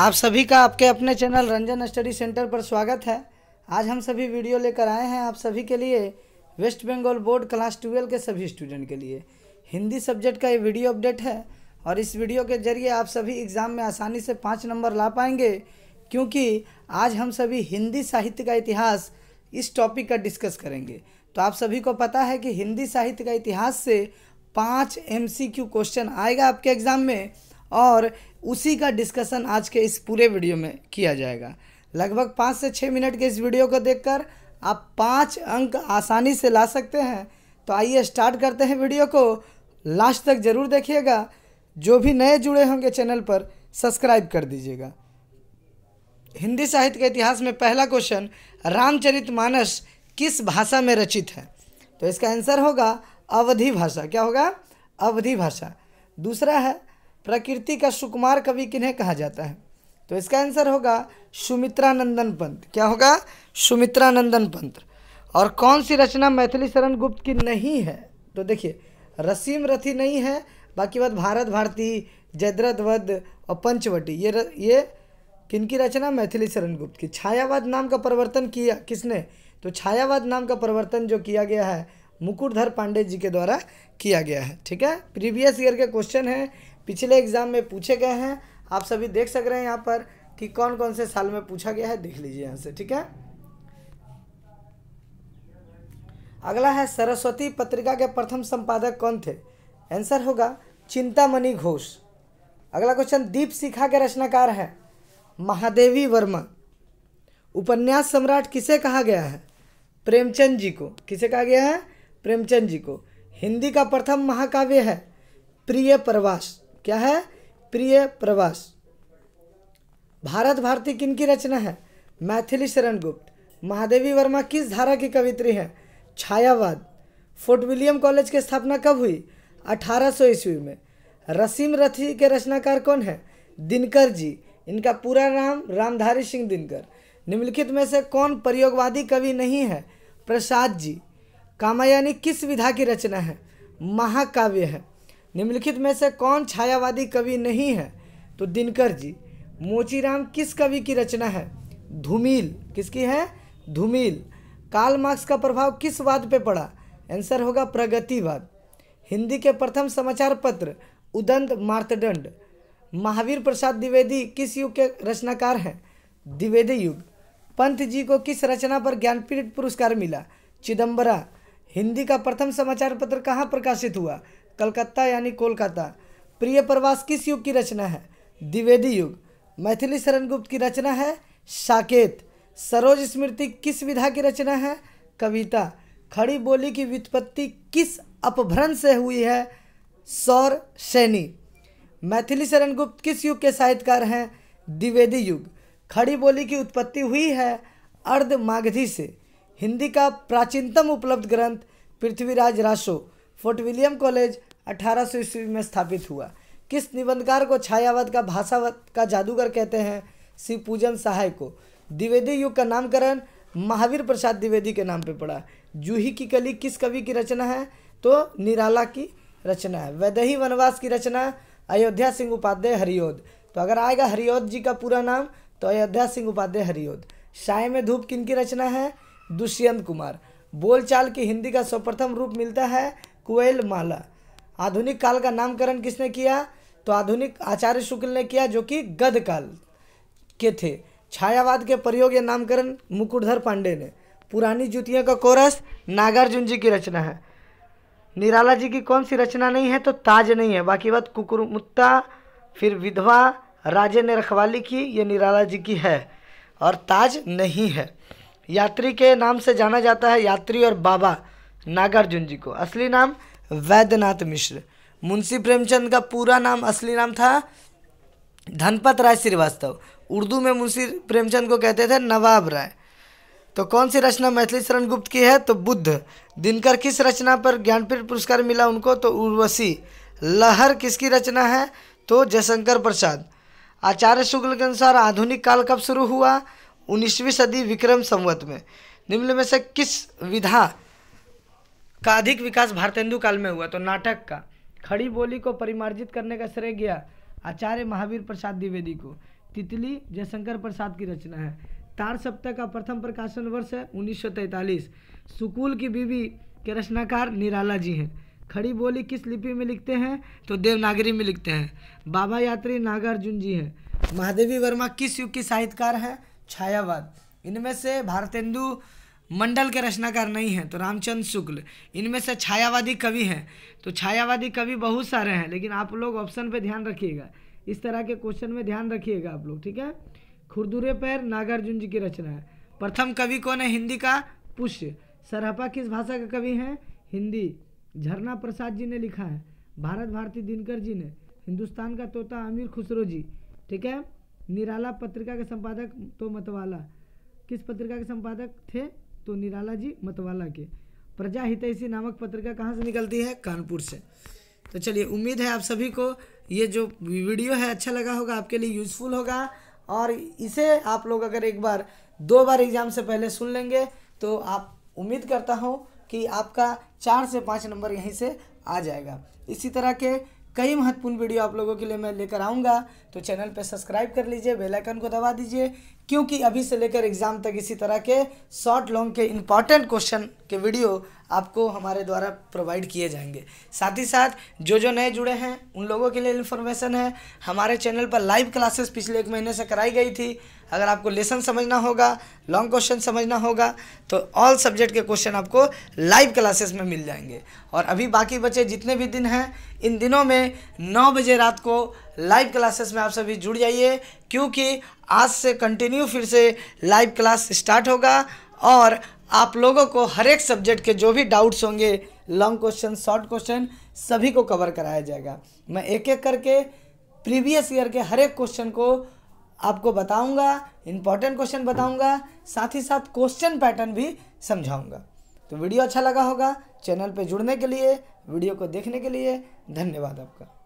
आप सभी का आपके अपने चैनल रंजन स्टडी सेंटर पर स्वागत है आज हम सभी वीडियो लेकर आए हैं आप सभी के लिए West Bengal board class twelve के सभी स्टूडेंट के लिए हिंदी सब्जेक्ट का ये वीडियो अपडेट है और इस वीडियो के जरिए आप सभी एग्ज़ाम में आसानी से पाँच नंबर ला पाएंगे क्योंकि आज हम सभी हिंदी साहित्य का इतिहास इस टॉपिक का डिस्कस करेंगे तो आप सभी को पता है कि हिंदी साहित्य का इतिहास से पाँच एम क्वेश्चन आएगा आपके एग्ज़ाम में और उसी का डिस्कशन आज के इस पूरे वीडियो में किया जाएगा लगभग पाँच से छः मिनट के इस वीडियो को देखकर आप पाँच अंक आसानी से ला सकते हैं तो आइए स्टार्ट करते हैं वीडियो को लास्ट तक ज़रूर देखिएगा जो भी नए जुड़े होंगे चैनल पर सब्सक्राइब कर दीजिएगा हिंदी साहित्य के इतिहास में पहला क्वेश्चन रामचरितमानस किस भाषा में रचित है तो इसका आंसर होगा अवधि भाषा क्या होगा अवधि भाषा दूसरा है प्रकृति का सुकुमार कवि किन्हें कहा जाता है तो इसका आंसर होगा सुमित्रानंदन पंत क्या होगा सुमित्रानंदन पंत और कौन सी रचना मैथिली शरण गुप्त की नहीं है तो देखिए रसीम रथी नहीं है बाकी बात भारत भारती जयद्रथ वध और पंचवटी ये र, ये की रचना मैथिली शरण गुप्त की छायावाद नाम का परिवर्तन किया किसने तो छायावाद नाम का परिवर्तन जो किया गया है मुकुटधर पांडे जी के द्वारा किया गया है ठीक है प्रीवियस ईयर के क्वेश्चन है पिछले एग्ज़ाम में पूछे गए हैं आप सभी देख सक रहे हैं यहाँ पर कि कौन कौन से साल में पूछा गया है देख लीजिए यहाँ से ठीक है अगला है सरस्वती पत्रिका के प्रथम संपादक कौन थे आंसर होगा चिंतामणि घोष अगला क्वेश्चन दीप शिखा के रचनाकार है महादेवी वर्मा उपन्यास सम्राट किसे कहा गया है प्रेमचंद जी को किसे कहा गया है प्रेमचंद जी को हिंदी का प्रथम महाकाव्य है प्रिय प्रवास क्या है प्रिय प्रवास भारत भारती किनकी रचना है मैथिली शरण गुप्त महादेवी वर्मा किस धारा की कवित्री है छायावाद फोर्ट विलियम कॉलेज की स्थापना कब हुई 1800 ईस्वी में रसीम रथी के रचनाकार कौन है दिनकर जी इनका पूरा नाम रामधारी सिंह दिनकर निम्नलिखित में से कौन प्रयोगवादी कवि नहीं है प्रसाद जी कामायानी किस विधा की रचना है महाकाव्य है निम्नलिखित में से कौन छायावादी कवि नहीं है तो दिनकर जी मोचीराम किस कवि की रचना है धूमिल किसकी है धूमिल काल मार्क्स का प्रभाव किस वाद पे पड़ा आंसर होगा प्रगतिवाद हिंदी के प्रथम समाचार पत्र उदंत मार्तदंड महावीर प्रसाद द्विवेदी किस युग के रचनाकार हैं द्विवेदी युग पंथ जी को किस रचना पर ज्ञानपीठ पुरस्कार मिला चिदम्बरा हिंदी का प्रथम समाचार पत्र कहाँ प्रकाशित हुआ कलकत्ता यानी कोलकाता प्रिय प्रवास किस युग की रचना है द्विवेदी युग मैथिली शरणगुप्त की रचना है साकेत सरोज स्मृति किस विधा की रचना है कविता खड़ी बोली की व्युत्पत्ति किस अपभ्रंश से हुई है सौर शैनी मैथिली शरणगुप्त किस युग के साहित्यकार हैं द्विवेदी युग खड़ी बोली की उत्पत्ति हुई है अर्ध माघधी से हिंदी का प्राचीनतम उपलब्ध ग्रंथ Prithviraj Raso Fort William College अठारह सौ ईस्वी में स्थापित हुआ किस निबंधकार को छायावाद का भाषावाद का जादूगर कहते हैं शिव पूजन सहाय को द्विवेदी युग का नामकरण महावीर प्रसाद द्विवेदी के नाम पर पड़ा जूही की कली किस कवि की रचना है तो निराला की रचना है वैदही वनवास की रचना अयोध्या सिंह उपाध्याय हरिओद तो अगर आएगा हरिओद जी का पूरा नाम तो अयोध्या सिंह उपाध्याय हरिओद शाय में धूप किन की रचना है दुष्यंत कुमार बोलचाल की हिंदी का सर्वप्रथम रूप मिलता है कुएल माला आधुनिक काल का नामकरण किसने किया तो आधुनिक आचार्य शुक्ल ने किया जो कि गध काल के थे छायावाद के प्रयोग या नामकरण मुकुटधर पांडे ने पुरानी जुतियों का कोरस नागार्जुन जी की रचना है निराला जी की कौन सी रचना नहीं है तो ताज नहीं है बाकी बात कुकुरमुत्ता फिर विधवा राजे ने रखवाली की ये निराला जी की है और ताज नहीं है यात्री के नाम से जाना जाता है यात्री और बाबा नागार्जुन जी को असली नाम वैद्यनाथ मिश्र मुंशी प्रेमचंद का पूरा नाम असली नाम था धनपत राय श्रीवास्तव उर्दू में मुंशी प्रेमचंद को कहते थे नवाब राय तो कौन सी रचना मैथिली शरण गुप्त की है तो बुद्ध दिनकर किस रचना पर ज्ञानपीठ पुरस्कार मिला उनको तो उर्वशी लहर किसकी रचना है तो जयशंकर प्रसाद आचार्य शुक्ल के अनुसार आधुनिक काल कब शुरू हुआ उन्नीसवीं सदी विक्रम संवत में निम्न में से किस विधा का अधिक विकास भारतेंदु काल में हुआ तो नाटक का खड़ी बोली को परिमार्जित करने का श्रेय गया आचार्य महावीर प्रसाद द्विवेदी को तितली जयशंकर प्रसाद की रचना है तार सप्ताह का प्रथम प्रकाशन वर्ष है उन्नीस सुकूल की बीवी के रचनाकार निराला जी हैं खड़ी बोली किस लिपि में लिखते हैं तो देवनागरी में लिखते हैं बाबा यात्री नागार्जुन जी हैं महादेवी वर्मा किस युग की साहित्यकार हैं छायावाद इनमें से भारतेंदु मंडल के रचनाकार नहीं हैं तो रामचंद्र शुक्ल इनमें से छायावादी कवि हैं तो छायावादी कवि बहुत सारे हैं लेकिन आप लोग ऑप्शन पे ध्यान रखिएगा इस तरह के क्वेश्चन में ध्यान रखिएगा आप लोग ठीक है खुरदुरे पैर नागार्जुन जी की रचना है प्रथम कवि कौन है हिंदी का पुष्य सरहपा किस भाषा का कवि हैं हिंदी झरना प्रसाद जी ने लिखा है भारत भारती दिनकर जी ने हिंदुस्तान का तोता आमिर खुसरो जी ठीक है निराला पत्रिका के संपादक तो मतवाला किस पत्रिका के संपादक थे तो निराला जी मतवाला के प्रजा हितैषी नामक पत्रिका कहाँ से निकलती है कानपुर से तो चलिए उम्मीद है आप सभी को ये जो वीडियो है अच्छा लगा होगा आपके लिए यूज़फुल होगा और इसे आप लोग अगर एक बार दो बार एग्ज़ाम से पहले सुन लेंगे तो आप उम्मीद करता हूँ कि आपका चार से पाँच नंबर यहीं से आ जाएगा इसी तरह के कई महत्वपूर्ण वीडियो आप लोगों के लिए मैं लेकर आऊँगा तो चैनल पर सब्सक्राइब कर लीजिए बेलाइकन को दबा दीजिए क्योंकि अभी से लेकर एग्ज़ाम तक इसी तरह के शॉर्ट लॉन्ग के इम्पॉर्टेंट क्वेश्चन के वीडियो आपको हमारे द्वारा प्रोवाइड किए जाएंगे साथ ही साथ जो जो नए जुड़े हैं उन लोगों के लिए इन्फॉर्मेशन है हमारे चैनल पर लाइव क्लासेस पिछले एक महीने से कराई गई थी अगर आपको लेसन समझना होगा लॉन्ग क्वेश्चन समझना होगा तो ऑल सब्जेक्ट के क्वेश्चन आपको लाइव क्लासेस में मिल जाएंगे और अभी बाकी बचे जितने भी दिन हैं इन दिनों में नौ बजे रात को लाइव क्लासेस में आप सभी जुड़ जाइए क्योंकि आज से कंटिन्यू फिर से लाइव क्लास स्टार्ट होगा और आप लोगों को हर एक सब्जेक्ट के जो भी डाउट्स होंगे लॉन्ग क्वेश्चन शॉर्ट क्वेश्चन सभी को कवर कराया जाएगा मैं एक एक करके प्रीवियस ईयर के हर एक क्वेश्चन को आपको बताऊंगा इंपॉर्टेंट क्वेश्चन बताऊंगा साथ ही साथ क्वेश्चन पैटर्न भी समझाऊंगा तो वीडियो अच्छा लगा होगा चैनल पे जुड़ने के लिए वीडियो को देखने के लिए धन्यवाद आपका